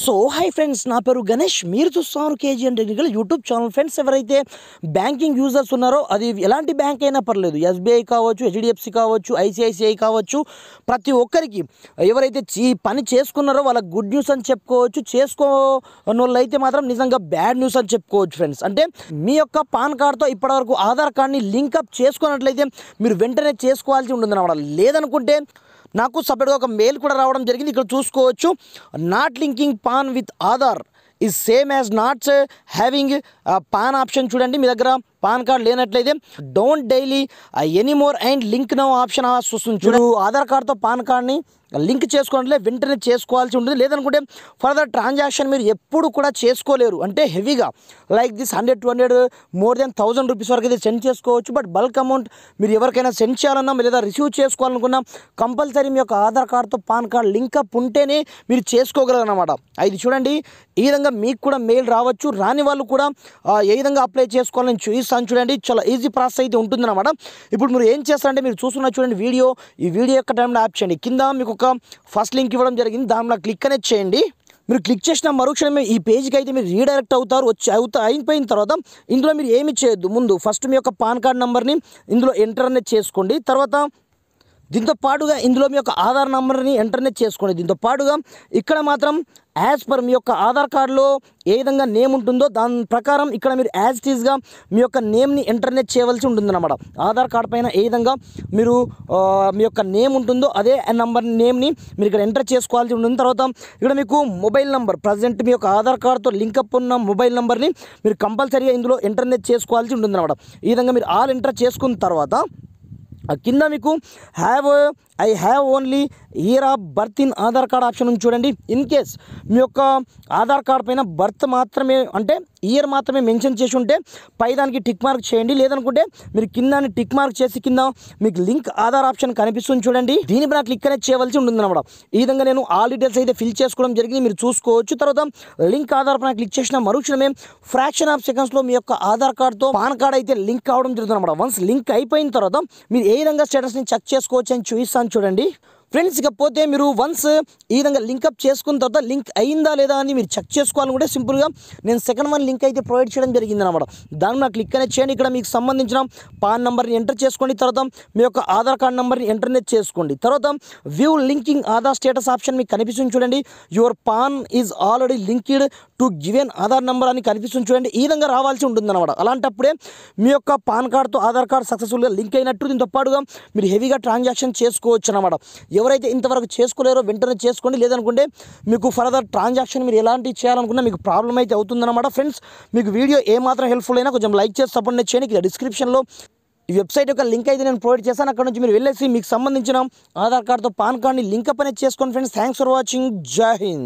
so hi friends నా పేరు గణేష్ మీరు చూస్తున్నారు KGN technical YouTube channel friends ఎవరైతే బ్యాంకింగ్ యూజర్స్ ఉన్నారో అది ఎలాంటి బ్యాంక్ అయినా పర్లేదు ఎస్బీఐ కావచ్చు హెచ్డిఎఫ్సి కావచ్చు ఐసిఐసిఐ కావచ్చు ప్రతి ఒక్కరికి ఎవరైతే చీ పని చేసుకున్నారో వాళ్ళకి గుడ్ న్యూస్ అని చెప్పుకోవచ్చు చేసుకోనోళ్ళైతే మాత్రం నిజంగా బ్యాడ్ న్యూస్ అని చెప్పుకోవచ్చు ఫ్రెండ్స్ అంటే మీ యొక్క పాన్ కార్డ్తో ఇప్పటివరకు ఆధార్ కార్డ్ని లింక్అప్ చేసుకున్నట్లయితే మీరు వెంటనే చేసుకోవాల్సి ఉంటుంది అనమాట లేదనుకుంటే నాకు సపరేట్గా ఒక మెయిల్ కూడా రావడం జరిగింది ఇక్కడ చూసుకోవచ్చు not linking PAN with Aadhaar is same as nots having PAN option చూడండి మీ దగ్గర పాన్ కార్డ్ లేనట్లయితే don't daily anymore and link no option వస్తుంది చూడు ఆధార్ కార్డ్తో పాన్ కార్డ్ని లింక్ చేసుకోవాలంటే వెంటనే చేసుకోవాల్సి ఉంటుంది లేదనుకుంటే ఫర్దర్ ట్రాన్సాక్షన్ మీరు ఎప్పుడు కూడా చేసుకోలేరు అంటే హెవీగా like this hundred two hundred more than thousand rupees వరకు అయితే సెండ్ చేసుకోవచ్చు బట్ బల్క్ అమౌంట్ మీరు ఎవరికైనా సెండ్ చేయాలన్నా లేదా రిసీవ్ చేసుకోవాలనుకున్నా కంపల్సరీ మీ యొక్క ఆధార్ కార్డ్తో పాన్ కార్డ్ అప్ ఉంటేనే మీరు చేసుకోగలరు అనమాట ఇది చూడండి ఈ విధంగా మీకు కూడా మెయిల్ రావచ్చు రాని వాళ్ళు కూడా ఏ విధంగా అప్లై చేసుకోవాలని చూసి చూపిస్తాను చూడండి చాలా ఈజీ ప్రాసెస్ అయితే ఉంటుంది అనమాట ఇప్పుడు మీరు ఏం చేస్తారంటే మీరు చూస్తున్న చూడండి వీడియో ఈ వీడియో యొక్క టైంలో యాప్ చేయండి కింద మీకు ఒక ఫస్ట్ లింక్ ఇవ్వడం జరిగింది దానిలో క్లిక్ అనేది చేయండి మీరు క్లిక్ చేసిన మరుక్షణమే ఈ పేజ్కి అయితే మీరు రీడైరెక్ట్ అవుతారు వచ్చి అవుతా అయిపోయిన తర్వాత ఇందులో మీరు ఏమి చేయొద్దు ముందు ఫస్ట్ మీ యొక్క పాన్ కార్డ్ నెంబర్ని ఇందులో ఎంటర్ అనేది చేసుకోండి తర్వాత దీంతో పాటుగా ఇందులో మీ యొక్క ఆధార్ నంబర్ని ఎంటర్నే చేసుకోండి దీంతో పాటుగా ఇక్కడ మాత్రం యాజ్ పర్ మీ యొక్క ఆధార్ కార్డులో ఏ విధంగా నేమ్ ఉంటుందో దాని ప్రకారం ఇక్కడ మీరు యాజ్ టీజ్గా మీ యొక్క నేమ్ని ఇంటర్నెట్ చేయవలసి ఉంటుందన్నమాట ఆధార్ కార్డ్ పైన ఏ విధంగా మీరు మీ యొక్క నేమ్ ఉంటుందో అదే నంబర్ నేమ్ని మీరు ఇక్కడ ఎంటర్ చేసుకోవాల్సి ఉంటుంది తర్వాత ఇక్కడ మీకు మొబైల్ నెంబర్ ప్రజెంట్ మీ యొక్క ఆధార్ కార్డుతో లింకప్ ఉన్న మొబైల్ నెంబర్ని మీరు కంపల్సరీగా ఇందులో ఇంటర్నెట్ చేసుకోవాల్సి ఉంటుందన్నమాట ఈ విధంగా మీరు ఆల్ ఎంటర్ చేసుకున్న తర్వాత కింద మీకు have I have only year of birth in Aadhaar card option ఉంది చూడండి ఇన్ కేస్ మీ యొక్క ఆధార్ కార్డ్ పైన బర్త్ మాత్రమే అంటే ఇయర్ మాత్రమే మెన్షన్ చేసి ఉంటే పైదానికి టిక్ మార్క్ చేయండి లేదనుకుంటే మీరు కింద టిక్ మార్క్ చేసి కింద మీకు లింక్ ఆధార్ ఆప్షన్ కనిపిస్తుంది చూడండి దీనిపై నాకు క్లిక్ అనేది చేయవలసి ఉంటుందన్నమాట ఈ విధంగా నేను ఆల్ డీటెయిల్స్ అయితే ఫిల్ చేసుకోవడం జరిగింది మీరు చూసుకోవచ్చు తర్వాత లింక్ ఆధార్ పైన క్లిక్ చేసిన మరుక్షణమే ఫ్రాక్షన్ ఆఫ్ సెకండ్స్లో మీ యొక్క ఆధార్ కార్డ్తో పాన్ కార్డ్ అయితే లింక్ అవడం జరుగుతుంది అనమాట వన్స్ లింక్ అయిపోయిన తర్వాత మీరు ఏ విధంగా స్టేటస్ని చెక్ చేసుకోవచ్చు అని చూపిస్తాను చూడండి ఫ్రెండ్స్ ఇకపోతే మీరు వన్స్ ఈ విధంగా లింక్అప్ చేసుకున్న తర్వాత లింక్ అయిందా లేదా అని మీరు చెక్ కూడా సింపుల్గా నేను సెకండ్ వన్ లింక్ అయితే ప్రొవైడ్ చేయడం జరిగింది అనమాట దాన్ని నాకు క్లిక్ అనేది చేయండి ఇక్కడ మీకు సంబంధించిన పాన్ నెంబర్ని ఎంటర్ చేసుకోండి తర్వాత మీ యొక్క ఆధార్ కార్డ్ నెంబర్ని ఎంటర్నేట్ చేసుకోండి తర్వాత view linking Aadhaar status option మీకు కనిపిస్తుంది చూడండి your PAN is already linked to given Aadhaar number అని కనిపిస్తుంది చూడండి ఈ విధంగా రావాల్సి ఉంటుంది అనమాట అలాంటప్పుడే మీ యొక్క పాన్ కార్డ్తో ఆధార్ కార్డ్ సక్సెస్ఫుల్గా లింక్ అయినట్టు దీంతో పాటుగా మీరు హెవీగా ట్రాన్సాక్షన్ చేసుకోవచ్చు అనమాట ఎవరైతే ఇంతవరకు చేసుకోలేరో వెంటనే చేసుకోండి లేదనుకుంటే మీకు ఫర్దర్ ట్రాన్సాక్షన్ మీరు ఎలాంటివి చేయాలనుకున్నా మీకు ప్రాబ్లం అయితే అవుతుందన్నమాట ఫ్రెండ్స్ మీకు వీడియో ఏమాత్రం హెల్ప్ఫుల్ అయినా కొంచెం లైక్ చేసి సపోర్ట్ చేయండి ఇక్కడ డిస్క్రిప్షన్లో ఈ వెబ్సైట్ యొక్క లింక్ అయితే నేను ప్రొవైడ్ చేశాను అక్కడ నుంచి మీరు వెళ్ళేసి మీకు సంబంధించిన ఆధార్ కార్డుతో పాన్ కార్డ్ని లింక్ అప్ అనేది చేసుకోండి ఫ్రెండ్స్ థ్యాంక్స్ ఫర్ వాచింగ్ జాహింద్